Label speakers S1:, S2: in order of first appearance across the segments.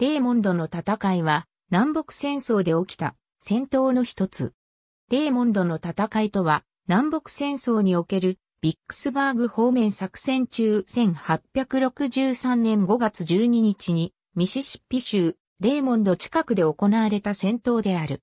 S1: レーモンドの戦いは南北戦争で起きた戦闘の一つ。レーモンドの戦いとは南北戦争におけるビックスバーグ方面作戦中1863年5月12日にミシシッピ州レーモンド近くで行われた戦闘である。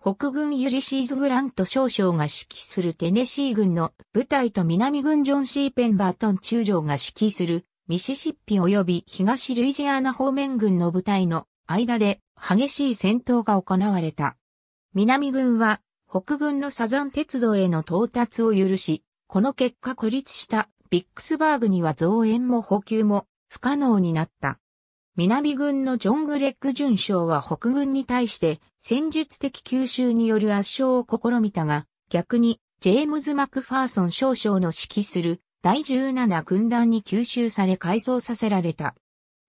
S1: 北軍ユリシーズ・グラント少将が指揮するテネシー軍の部隊と南軍ジョン・シーペン・バートン中将が指揮するミシシッピ及び東ルイジアナ方面軍の部隊の間で激しい戦闘が行われた。南軍は北軍のサザン鉄道への到達を許し、この結果孤立したビックスバーグには増援も補給も不可能になった。南軍のジョン・グレッグ准将は北軍に対して戦術的吸収による圧勝を試みたが、逆にジェームズ・マクファーソン少将の指揮する第17軍団に吸収され改装させられた。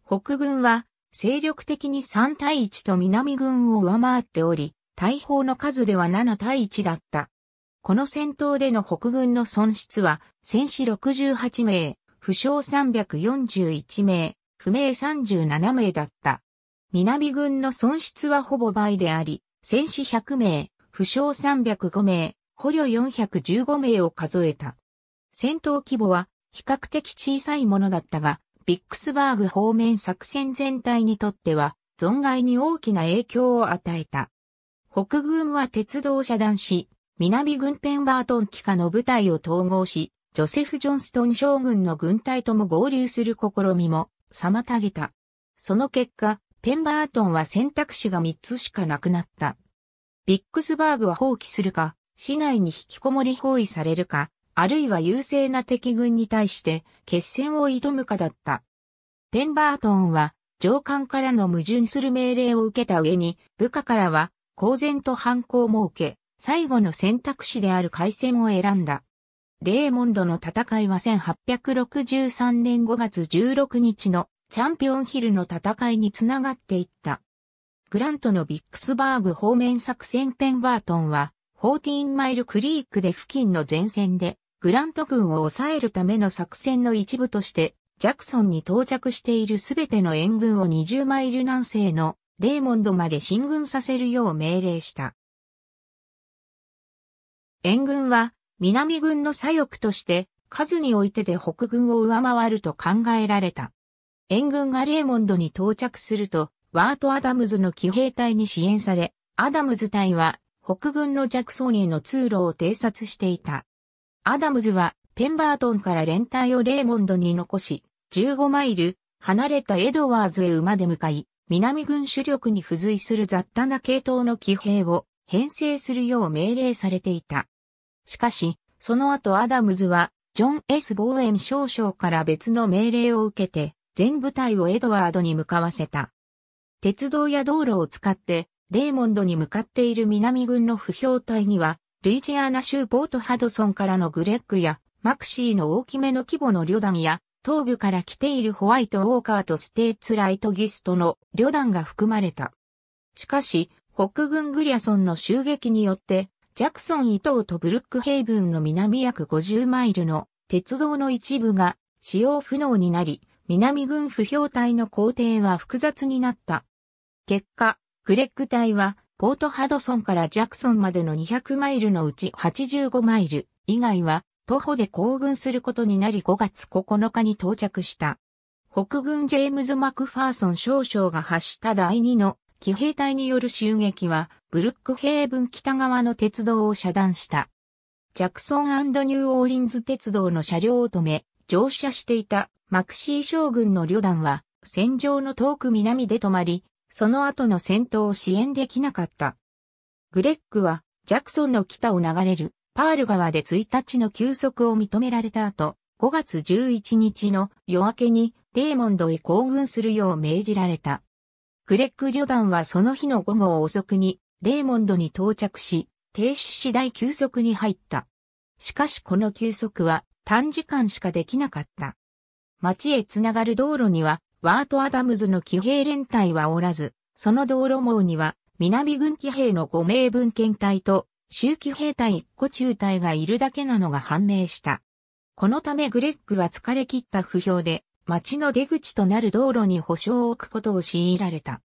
S1: 北軍は、勢力的に3対1と南軍を上回っており、大砲の数では7対1だった。この戦闘での北軍の損失は、戦死68名、負傷341名、不明37名だった。南軍の損失はほぼ倍であり、戦死100名、負傷305名、捕虜415名を数えた。戦闘規模は比較的小さいものだったが、ビックスバーグ方面作戦全体にとっては、存外に大きな影響を与えた。北軍は鉄道を遮断し、南軍ペンバートン機下の部隊を統合し、ジョセフ・ジョンストン将軍の軍隊とも合流する試みも妨げた。その結果、ペンバートンは選択肢が3つしかなくなった。ビックスバーグは放棄するか、市内に引きこもり包囲されるか、あるいは優勢な敵軍に対して決戦を挑むかだった。ペンバートンは上官からの矛盾する命令を受けた上に部下からは公然と反抗を設け、最後の選択肢である海戦を選んだ。レーモンドの戦いは1863年5月16日のチャンピオンヒルの戦いにつながっていった。グラントのビックスバーグ方面作戦ペンバートンは、14マイルクリークで付近の前線でグラント軍を抑えるための作戦の一部として、ジャクソンに到着しているすべての援軍を20マイル南西のレーモンドまで進軍させるよう命令した。援軍は南軍の左翼として数においてで北軍を上回ると考えられた。援軍がレーモンドに到着すると、ワート・アダムズの騎兵隊に支援され、アダムズ隊は北軍のジャクソンへの通路を偵察していた。アダムズはペンバートンから連隊をレーモンドに残し、15マイル離れたエドワーズへ馬で向かい、南軍主力に付随する雑多な系統の騎兵を編成するよう命令されていた。しかし、その後アダムズは、ジョン・ S・ ボーエン少将から別の命令を受けて、全部隊をエドワードに向かわせた。鉄道や道路を使って、レーモンドに向かっている南軍の不評隊には、ルイジアナ州ポートハドソンからのグレッグや、マクシーの大きめの規模の旅団や、東部から来ているホワイト・ウォーカーとステーツ・ライト・ギストの旅団が含まれた。しかし、北軍グリアソンの襲撃によって、ジャクソン伊東とブルックヘイブンの南約50マイルの鉄道の一部が使用不能になり、南軍不評隊の工程は複雑になった。結果、グレッグ隊はポートハドソンからジャクソンまでの200マイルのうち85マイル以外は徒歩で行軍することになり5月9日に到着した。北軍ジェームズ・マクファーソン少将が発した第2の騎兵隊による襲撃はブルックヘイブン北側の鉄道を遮断した。ジャクソンニューオーリンズ鉄道の車両を止め乗車していたマクシー将軍の旅団は戦場の遠く南で止まりその後の戦闘を支援できなかった。グレッグは、ジャクソンの北を流れるパール川で1日の休息を認められた後、5月11日の夜明けにレーモンドへ行軍するよう命じられた。グレッグ旅団はその日の午後遅くにレーモンドに到着し、停止次第休息に入った。しかしこの休息は短時間しかできなかった。町へつながる道路にはワート・アダムズの騎兵連隊はおらず、その道路網には、南軍騎兵の5名分検隊と、周騎兵隊1個中隊がいるだけなのが判明した。このためグレッグは疲れ切った不評で、町の出口となる道路に保証を置くことを強いられた。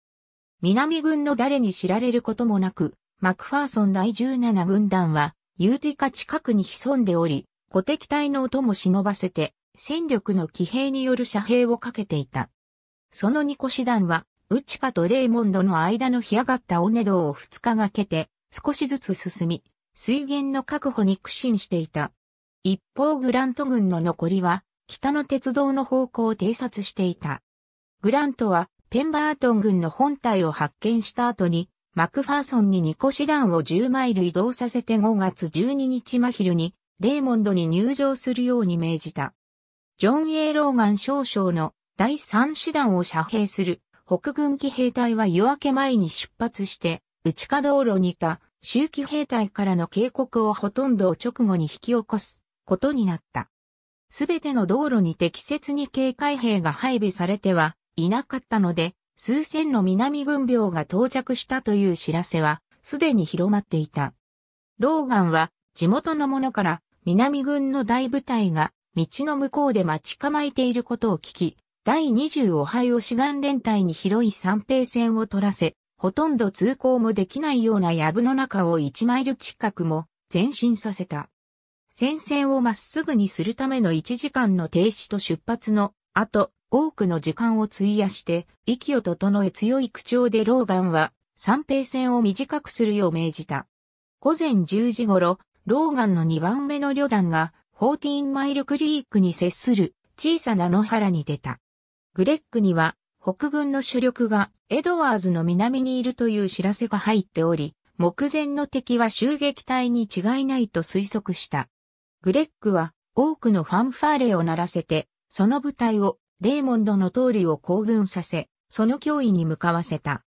S1: 南軍の誰に知られることもなく、マクファーソン第17軍団は、ユーティカ近くに潜んでおり、古敵隊の音も忍ばせて、戦力の騎兵による遮蔽をかけていた。その二個師団は、ウチカとレイモンドの間の干上がった尾根道を二日がけて、少しずつ進み、水源の確保に苦心していた。一方グラント軍の残りは、北の鉄道の方向を偵察していた。グラントは、ペンバートン軍の本体を発見した後に、マクファーソンにニ個師団を10マイル移動させて5月12日真昼に、レイモンドに入場するように命じた。ジョン・エイ・ローガン少将の第3師団を遮蔽する北軍機兵隊は夜明け前に出発して、内華道路にいた周期兵隊からの警告をほとんど直後に引き起こすことになった。すべての道路に適切に警戒兵が配備されてはいなかったので、数千の南軍病が到着したという知らせは、すでに広まっていた。ローガンは、地元の者から、南軍の大部隊が、道の向こうで待ち構えていることを聞き、第20オハイオ志願連隊に広い三平線を取らせ、ほとんど通行もできないような藪の中を1マイル近くも前進させた。戦線をまっすぐにするための1時間の停止と出発の後、多くの時間を費やして、息を整え強い口調でローガンは、三平線を短くするよう命じた。午前10時頃、ローガンの2番目の旅団が、14マイルクリークに接する小さな野原に出た。グレッグには北軍の主力がエドワーズの南にいるという知らせが入っており、目前の敵は襲撃隊に違いないと推測した。グレッグは多くのファンファーレを鳴らせて、その部隊をレーモンドの通りを行軍させ、その脅威に向かわせた。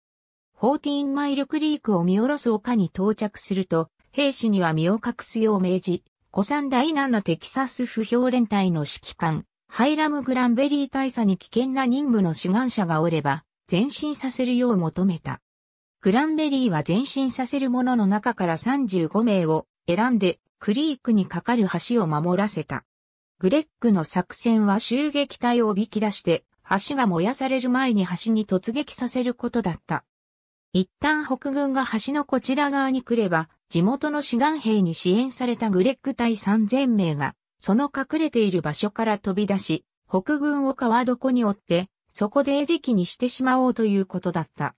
S1: フォーティーンマイルクリークを見下ろす丘に到着すると、兵士には身を隠すよう命じ、古参第7テキサス不評連隊の指揮官、ハイラムグランベリー大佐に危険な任務の志願者がおれば、前進させるよう求めた。グランベリーは前進させる者の中から35名を選んで、クリークに架かる橋を守らせた。グレッグの作戦は襲撃隊をおびき出して、橋が燃やされる前に橋に突撃させることだった。一旦北軍が橋のこちら側に来れば、地元の志願兵に支援されたグレッグ隊3000名がその隠れている場所から飛び出し、北軍を川床に追って、そこで餌食にしてしまおうということだった。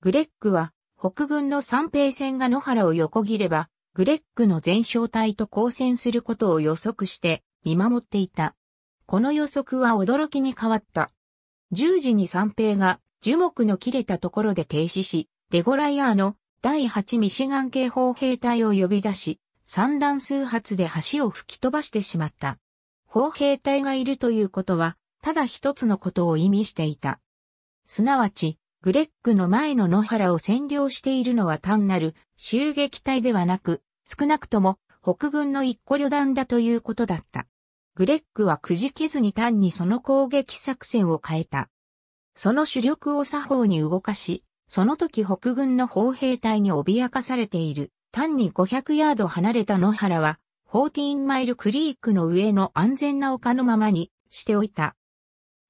S1: グレッグは、北軍の三平戦が野原を横切れば、グレッグの全哨隊と交戦することを予測して見守っていた。この予測は驚きに変わった。十時に三平が樹木の切れたところで停止し、デゴライアーの第8ミシガン警報兵隊を呼び出し、三段数発で橋を吹き飛ばしてしまった。砲兵隊がいるということは、ただ一つのことを意味していた。すなわち、グレッグの前の野原を占領しているのは単なる襲撃隊ではなく、少なくとも北軍の一個旅団だということだった。グレッグはくじけずに単にその攻撃作戦を変えた。その主力を作法に動かし、その時北軍の砲兵隊に脅かされている単に500ヤード離れた野原は、14マイルクリークの上の安全な丘のままにしておいた。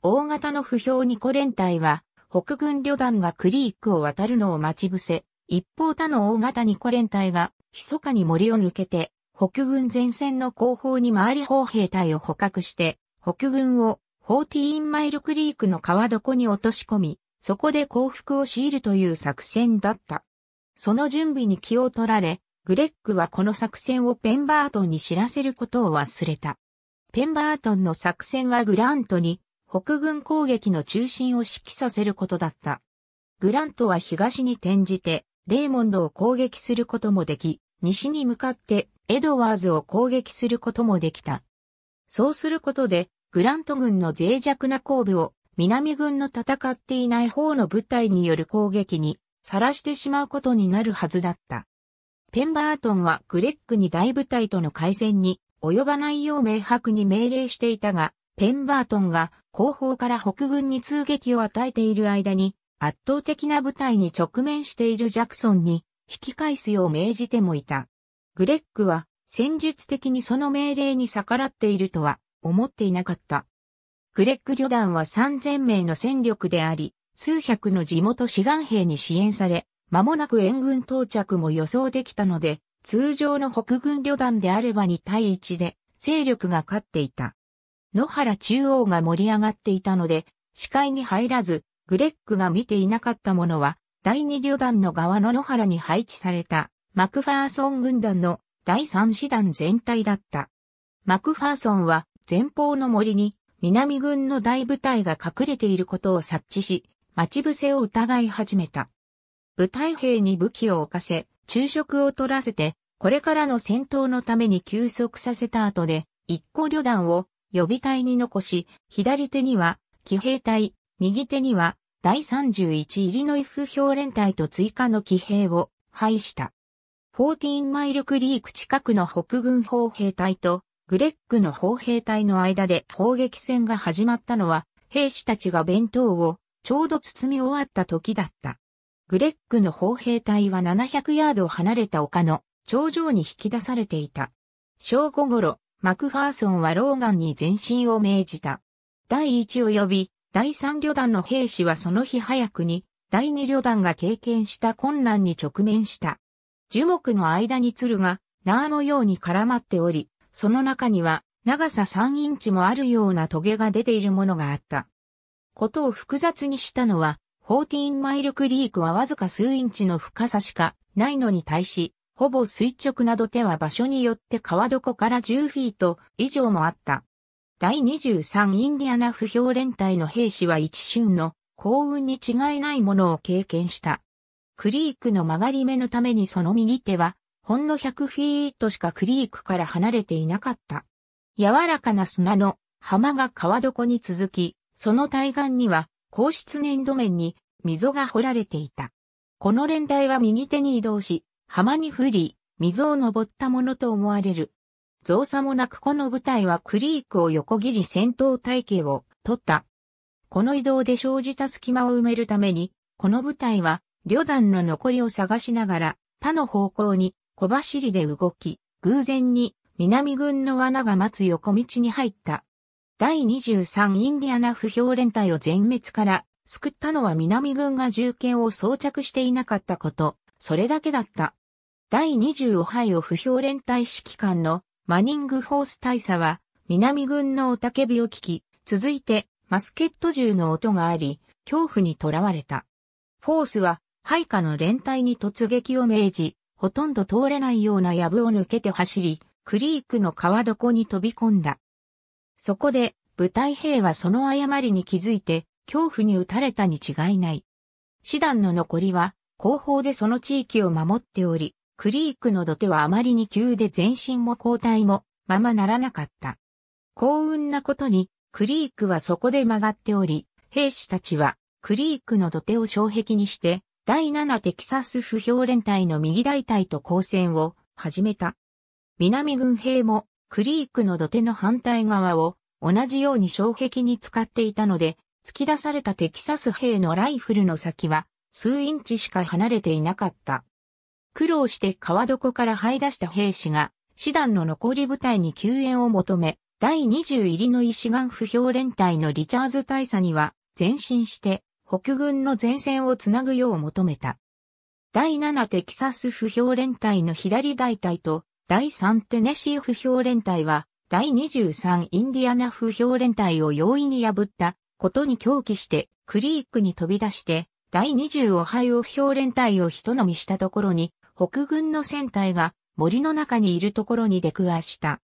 S1: 大型の不評ニコ連隊は、北軍旅団がクリークを渡るのを待ち伏せ、一方他の大型ニコ連隊が、密かに森を抜けて、北軍前線の後方に回り砲兵隊を捕獲して、北軍を14マイルクリークの川床に落とし込み、そこで降伏を強いるという作戦だった。その準備に気を取られ、グレッグはこの作戦をペンバートンに知らせることを忘れた。ペンバートンの作戦はグラントに北軍攻撃の中心を指揮させることだった。グラントは東に転じて、レーモンドを攻撃することもでき、西に向かってエドワーズを攻撃することもできた。そうすることで、グラント軍の脆弱な後部を南軍の戦っていない方の部隊による攻撃に晒してしまうことになるはずだった。ペンバートンはグレッグに大部隊との海戦に及ばないよう明白に命令していたが、ペンバートンが後方から北軍に通撃を与えている間に圧倒的な部隊に直面しているジャクソンに引き返すよう命じてもいた。グレッグは戦術的にその命令に逆らっているとは思っていなかった。グレッグ旅団は3000名の戦力であり、数百の地元志願兵に支援され、間もなく援軍到着も予想できたので、通常の北軍旅団であれば2対1で勢力が勝っていた。野原中央が盛り上がっていたので、視界に入らず、グレッグが見ていなかったものは、第2旅団の側の野原に配置された、マクファーソン軍団の第3師団全体だった。マクファーソンは前方の森に南軍の大部隊が隠れていることを察知し、待ち伏せを疑い始めた。部隊兵に武器を置かせ、昼食を取らせて、これからの戦闘のために休息させた後で、一個旅団を予備隊に残し、左手には騎兵隊、右手には第31イリノイフ氷連隊と追加の騎兵を配した。14マイルクリーク近くの北軍砲兵隊とグレッグの砲兵隊の間で砲撃戦が始まったのは、兵士たちが弁当をちょうど包み終わった時だった。グレッグの砲兵隊は700ヤード離れた丘の頂上に引き出されていた。正午頃、マクファーソンはローガンに前進を命じた。第1及び第3旅団の兵士はその日早くに第2旅団が経験した困難に直面した。樹木の間に鶴が縄のように絡まっており、その中には長さ3インチもあるようなトゲが出ているものがあった。ことを複雑にしたのは、14マイルクリークはわずか数インチの深さしかないのに対し、ほぼ垂直など手は場所によって川床から10フィート以上もあった。第23インディアナ不評連隊の兵士は一瞬の幸運に違いないものを経験した。クリークの曲がり目のためにその右手は、ほんの100フィートしかクリークから離れていなかった。柔らかな砂の浜が川床に続き、その対岸には、皇室粘土面に溝が掘られていた。この連帯は右手に移動し、浜に降り、溝を登ったものと思われる。造作もなくこの部隊はクリークを横切り戦闘体系を取った。この移動で生じた隙間を埋めるために、この部隊は旅団の残りを探しながら他の方向に小走りで動き、偶然に南軍の罠が待つ横道に入った。第23インディアナ不評連隊を全滅から救ったのは南軍が銃剣を装着していなかったこと、それだけだった。第25杯を不評連隊指揮官のマニングフォース大佐は南軍の雄たけびを聞き、続いてマスケット銃の音があり、恐怖に囚われた。フォースは配下の連隊に突撃を命じ、ほとんど通れないような藪を抜けて走り、クリークの川床に飛び込んだ。そこで、部隊兵はその誤りに気づいて、恐怖に打たれたに違いない。師団の残りは、後方でその地域を守っており、クリークの土手はあまりに急で前進も後退も、ままならなかった。幸運なことに、クリークはそこで曲がっており、兵士たちは、クリークの土手を障壁にして、第7テキサス不評連隊の右大隊と交戦を始めた。南軍兵もクリークの土手の反対側を同じように障壁に使っていたので、突き出されたテキサス兵のライフルの先は数インチしか離れていなかった。苦労して川床から這い出した兵士が、師団の残り部隊に救援を求め、第20入りの石岩不評連隊のリチャーズ大佐には、前進して、北軍の前線をつなぐよう求めた。第7テキサス不評連隊の左大隊と、第3テネシー不評連隊は、第23インディアナ不評連隊を容易に破ったことに狂気して、クリークに飛び出して、第20オハイオ不評連隊を人飲みしたところに、北軍の戦隊が森の中にいるところに出くわした。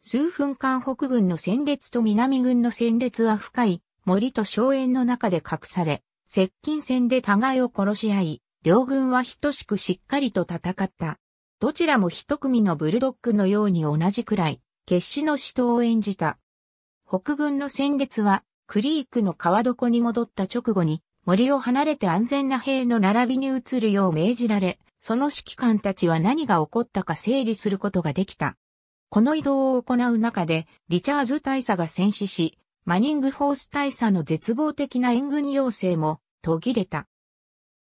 S1: 数分間北軍の戦列と南軍の戦列は深い森と荘園の中で隠され、接近戦で互いを殺し合い、両軍は等しくしっかりと戦った。どちらも一組のブルドッグのように同じくらい、決死の死闘を演じた。北軍の戦列は、クリークの川床に戻った直後に、森を離れて安全な兵の並びに移るよう命じられ、その指揮官たちは何が起こったか整理することができた。この移動を行う中で、リチャーズ大佐が戦死し、マニング・フォース大佐の絶望的な援軍要請も途切れた。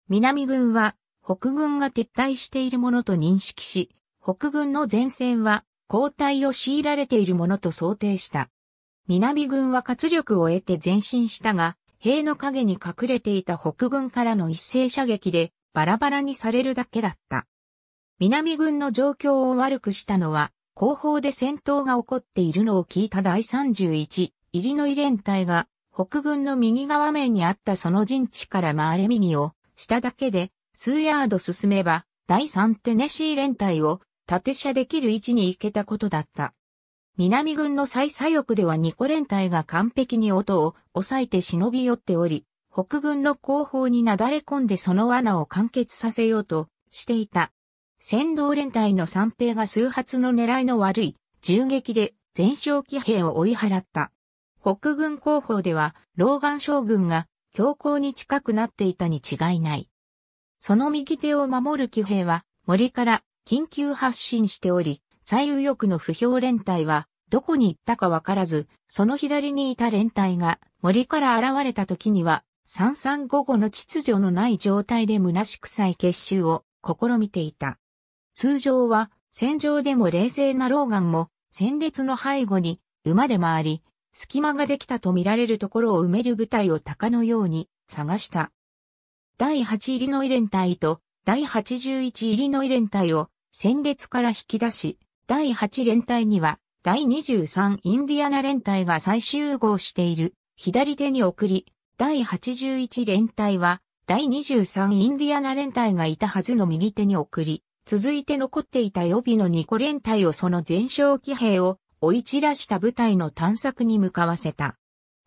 S1: 南軍は北軍が撤退しているものと認識し、北軍の前線は交代を強いられているものと想定した。南軍は活力を得て前進したが、塀の陰に隠れていた北軍からの一斉射撃でバラバラにされるだけだった。南軍の状況を悪くしたのは、後方で戦闘が起こっているのを聞いた第31、入りのイ連隊が、北軍の右側面にあったその陣地から回れ右を、しただけで、数ヤード進めば、第3テネシー連隊を縦射できる位置に行けたことだった。南軍の最左翼では2個連隊が完璧に音を抑えて忍び寄っており、北軍の後方になだれ込んでその罠を完結させようとしていた。先導連隊の三兵が数発の狙いの悪い銃撃で全勝騎兵を追い払った。北軍後方では、老眼将軍が強硬に近くなっていたに違いない。その右手を守る騎兵は森から緊急発進しており、最右翼の不評連隊はどこに行ったかわからず、その左にいた連隊が森から現れた時には、3355の秩序のない状態で虚しくさい結集を試みていた。通常は戦場でも冷静なローガンも戦列の背後に馬で回り、隙間ができたと見られるところを埋める部隊を鷹のように探した。第8イリノイ連隊と第81イリノイ連隊を戦列から引き出し、第8連隊には第23インディアナ連隊が再集合している左手に送り、第81連隊は第23インディアナ連隊がいたはずの右手に送り、続いて残っていた予備の2個連隊をその全焼騎兵を追い散らした部隊の探索に向かわせた。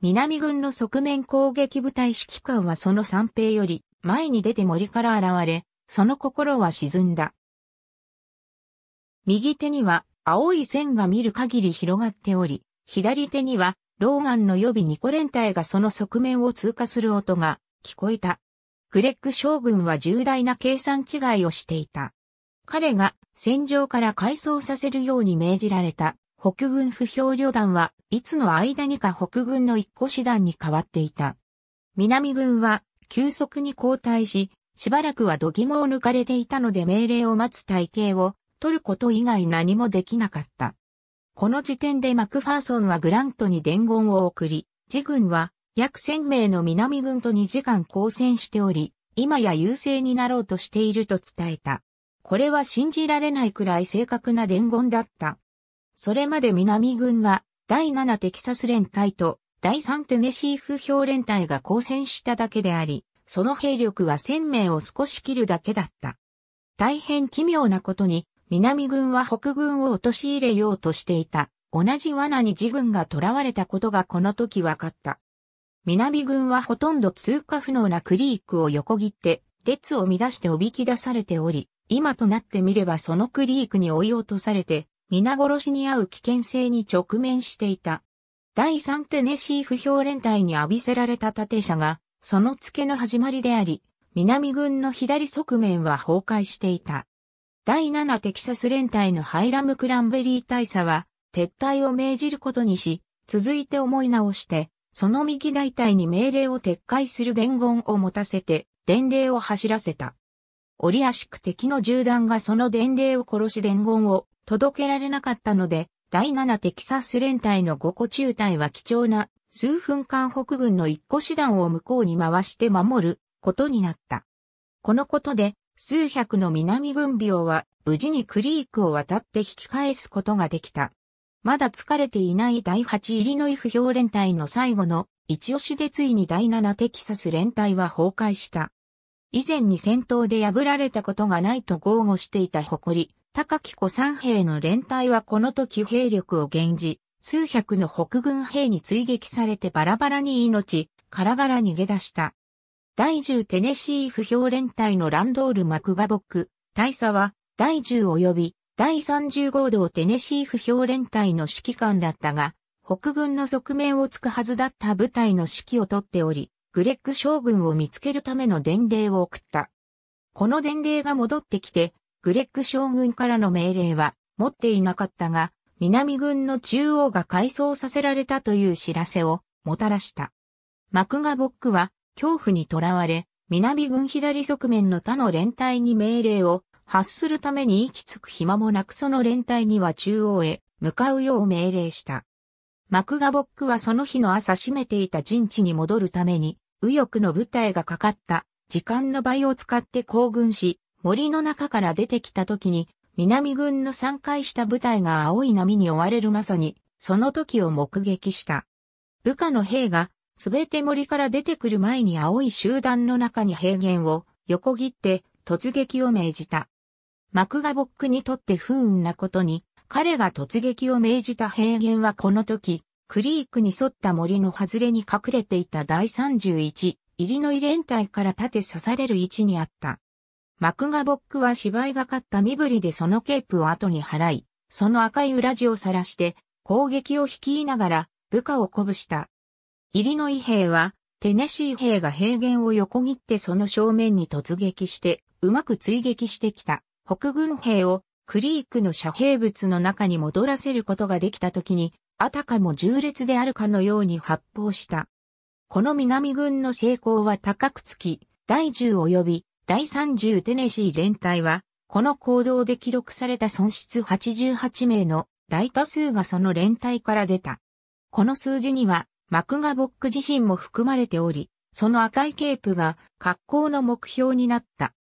S1: 南軍の側面攻撃部隊指揮官はその三兵より、前に出て森から現れ、その心は沈んだ。右手には青い線が見る限り広がっており、左手には老眼の予備ニコ連隊がその側面を通過する音が聞こえた。グレック将軍は重大な計算違いをしていた。彼が戦場から改装させるように命じられた北軍不評旅団はいつの間にか北軍の一個師団に変わっていた。南軍は急速に後退し、しばらくは度肝を抜かれていたので命令を待つ体系を取ること以外何もできなかった。この時点でマクファーソンはグラントに伝言を送り、自軍は約1000名の南軍と2時間交戦しており、今や優勢になろうとしていると伝えた。これは信じられないくらい正確な伝言だった。それまで南軍は第7テキサス連隊と第3テネシー風評連隊が交戦しただけであり、その兵力は1000名を少し切るだけだった。大変奇妙なことに、南軍は北軍を陥れようとしていた。同じ罠に自軍が囚われたことがこの時分かった。南軍はほとんど通過不能なクリークを横切って、列を乱しておびき出されており、今となってみればそのクリークに追い落とされて、皆殺しに遭う危険性に直面していた。第3テネシー不評連隊に浴びせられた盾者が、その付けの始まりであり、南軍の左側面は崩壊していた。第7テキサス連隊のハイラム・クランベリー大佐は、撤退を命じることにし、続いて思い直して、その右大隊に命令を撤回する伝言を持たせて、伝令を走らせた。折り足く敵の銃弾がその伝令を殺し伝言を届けられなかったので、第7テキサス連隊の5個中隊は貴重な数分間北軍の1個師団を向こうに回して守ることになった。このことで数百の南軍病は無事にクリークを渡って引き返すことができた。まだ疲れていない第8イリノイ不評連隊の最後の一押しでついに第7テキサス連隊は崩壊した。以前に戦闘で破られたことがないと豪語していた誇り、高木子三兵の連隊はこの時兵力を減じ、数百の北軍兵に追撃されてバラバラに命、からがら逃げ出した。第10テネシー不評連隊のランドール・マクガボック、大佐は、第10及び、第30号道テネシー不評連隊の指揮官だったが、北軍の側面をつくはずだった部隊の指揮を取っており、グレッグ将軍を見つけるための伝令を送った。この伝令が戻ってきて、グレッグ将軍からの命令は持っていなかったが、南軍の中央が改装させられたという知らせをもたらした。マクガボックは恐怖にとらわれ、南軍左側面の他の連隊に命令を発するために行き着く暇もなくその連隊には中央へ向かうよう命令した。マクガボックはその日の朝閉めていた陣地に戻るために、右翼の部隊がかかった時間の倍を使って行軍し、森の中から出てきた時に、南軍の散開した部隊が青い波に追われるまさに、その時を目撃した。部下の兵が、すべて森から出てくる前に青い集団の中に平原を横切って突撃を命じた。マクガボックにとって不運なことに、彼が突撃を命じた平原はこの時、クリークに沿った森の外れに隠れていた第31、入りの遺連隊から盾刺される位置にあった。マクガボックは芝居がかった身振りでそのケープを後に払い、その赤い裏地を晒して攻撃を率いながら部下を鼓舞した。イリノイ兵はテネシー兵が平原を横切ってその正面に突撃してうまく追撃してきた北軍兵をクリークの遮蔽物の中に戻らせることができた時にあたかも重列であるかのように発砲した。この南軍の成功は高くつき、第10及び第30テネシー連隊は、この行動で記録された損失88名の大多数がその連隊から出た。この数字には、マクガボック自身も含まれており、その赤いケープが格好の目標になった。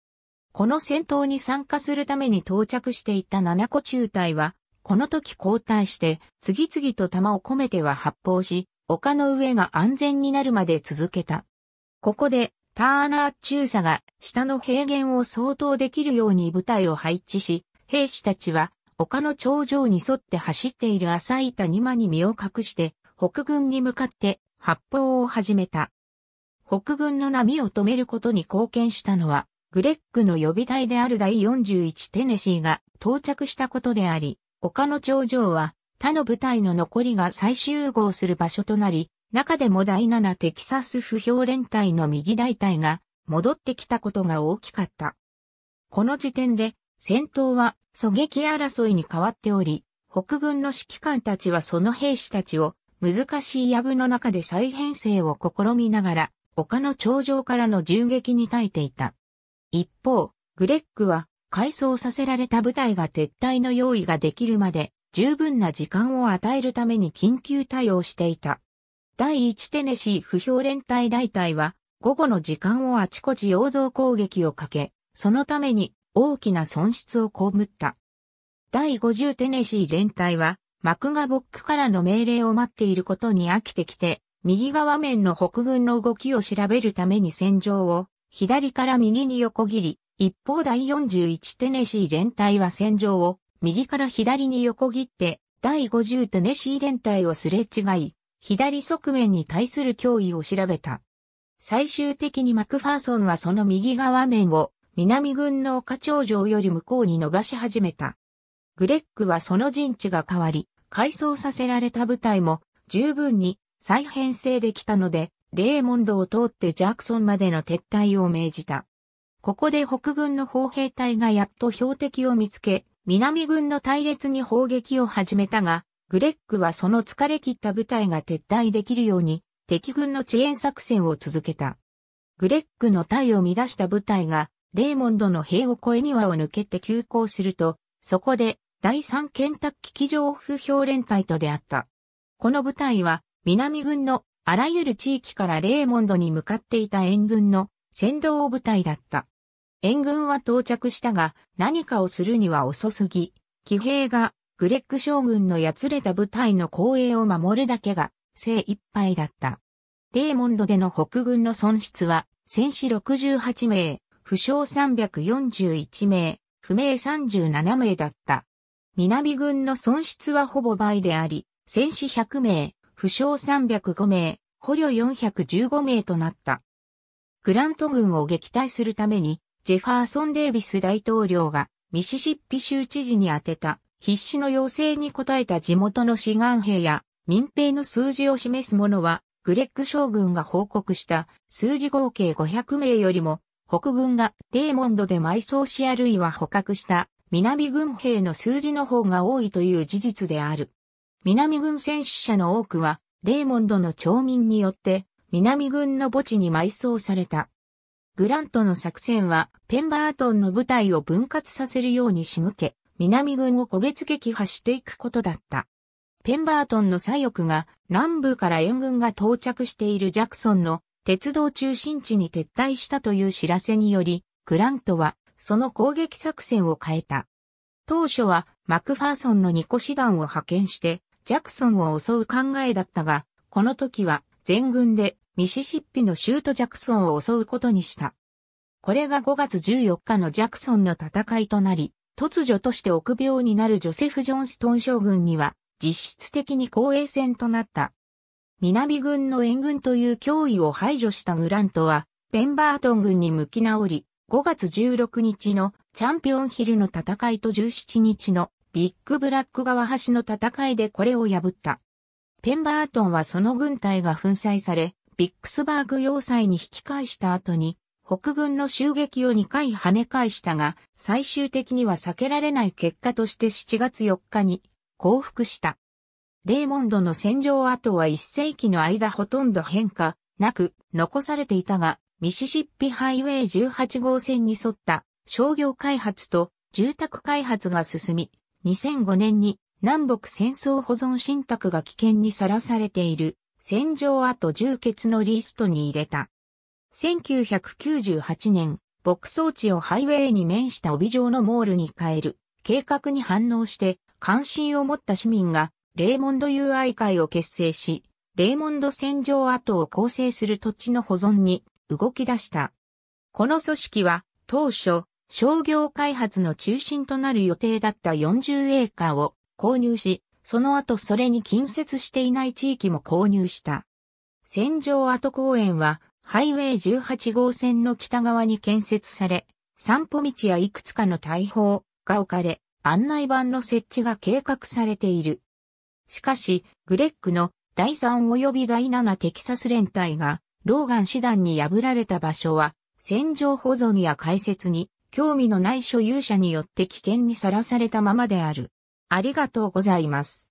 S1: この戦闘に参加するために到着していた7個中隊は、この時交代して、次々と弾を込めては発砲し、丘の上が安全になるまで続けた。ここで、ターナー中佐が下の平原を相当できるように部隊を配置し、兵士たちは丘の頂上に沿って走っている浅い谷間に身を隠して北軍に向かって発砲を始めた。北軍の波を止めることに貢献したのは、グレッグの予備隊である第41テネシーが到着したことであり、丘の頂上は他の部隊の残りが再集合する場所となり、中でも第七テキサス不評連隊の右大隊が戻ってきたことが大きかった。この時点で戦闘は狙撃争いに変わっており、北軍の指揮官たちはその兵士たちを難しい藪の中で再編成を試みながら、丘の頂上からの銃撃に耐えていた。一方、グレッグは、改装させられた部隊が撤退の用意ができるまで、十分な時間を与えるために緊急対応していた。第1テネシー不評連隊大隊は、午後の時間をあちこち陽動攻撃をかけ、そのために大きな損失をこむった。第50テネシー連隊は、マクガボックからの命令を待っていることに飽きてきて、右側面の北軍の動きを調べるために戦場を、左から右に横切り、一方第41テネシー連隊は戦場を、右から左に横切って、第50テネシー連隊をすれ違い、左側面に対する脅威を調べた。最終的にマクファーソンはその右側面を南軍の丘頂上より向こうに伸ばし始めた。グレッグはその陣地が変わり、改装させられた部隊も十分に再編成できたので、レーモンドを通ってジャクソンまでの撤退を命じた。ここで北軍の砲兵隊がやっと標的を見つけ、南軍の隊列に砲撃を始めたが、グレッグはその疲れ切った部隊が撤退できるように敵軍の遅延作戦を続けた。グレッグの隊を乱した部隊がレーモンドの兵を越え庭を抜けて急行すると、そこで第三ケンタッキ機上不評連隊と出会った。この部隊は南軍のあらゆる地域からレーモンドに向かっていた援軍の先導部隊だった。援軍は到着したが何かをするには遅すぎ、騎兵がグレッグ将軍のやつれた部隊の後衛を守るだけが精一杯だった。レーモンドでの北軍の損失は、戦死68名、負傷341名、不明37名だった。南軍の損失はほぼ倍であり、戦死100名、負傷305名、捕虜415名となった。グラント軍を撃退するために、ジェファーソン・デイビス大統領がミシシッピ州知事に宛てた必死の要請に応えた地元の志願兵や民兵の数字を示すものは、グレッグ将軍が報告した数字合計500名よりも、北軍がレーモンドで埋葬しあるいは捕獲した南軍兵の数字の方が多いという事実である。南軍戦死者の多くは、レーモンドの町民によって南軍の墓地に埋葬された。グラントの作戦はペンバートンの部隊を分割させるように仕向け、南軍を個別撃破していくことだった。ペンバートンの左翼が南部から援軍が到着しているジャクソンの鉄道中心地に撤退したという知らせにより、グラントはその攻撃作戦を変えた。当初はマクファーソンの2個師団を派遣してジャクソンを襲う考えだったが、この時は全軍でミシシッピのシュート・ジャクソンを襲うことにした。これが5月14日のジャクソンの戦いとなり、突如として臆病になるジョセフ・ジョンストン将軍には、実質的に後衛戦となった。南軍の援軍という脅威を排除したグラントは、ペンバートン軍に向き直り、5月16日のチャンピオンヒルの戦いと17日のビッグブラック川橋の戦いでこれを破った。ペンバートンはその軍隊が粉砕され、ビックスバーグ要塞に引き返した後に、北軍の襲撃を2回跳ね返したが、最終的には避けられない結果として7月4日に降伏した。レーモンドの戦場跡は1世紀の間ほとんど変化なく残されていたが、ミシシッピハイウェイ18号線に沿った商業開発と住宅開発が進み、2005年に南北戦争保存信託が危険にさらされている戦場跡重欠のリストに入れた。1998年、牧草地をハイウェイに面した帯状のモールに変える計画に反応して関心を持った市民がレーモンド友愛会を結成し、レーモンド戦場跡を構成する土地の保存に動き出した。この組織は当初商業開発の中心となる予定だった40エーカーを購入し、その後それに近接していない地域も購入した。戦場跡公園はハイウェイ18号線の北側に建設され、散歩道やいくつかの大砲が置かれ、案内板の設置が計画されている。しかし、グレッグの第3及び第7テキサス連隊が、ローガン師団に破られた場所は、戦場保存や開設に、興味のない所有者によって危険にさらされたままである。ありがとうございます。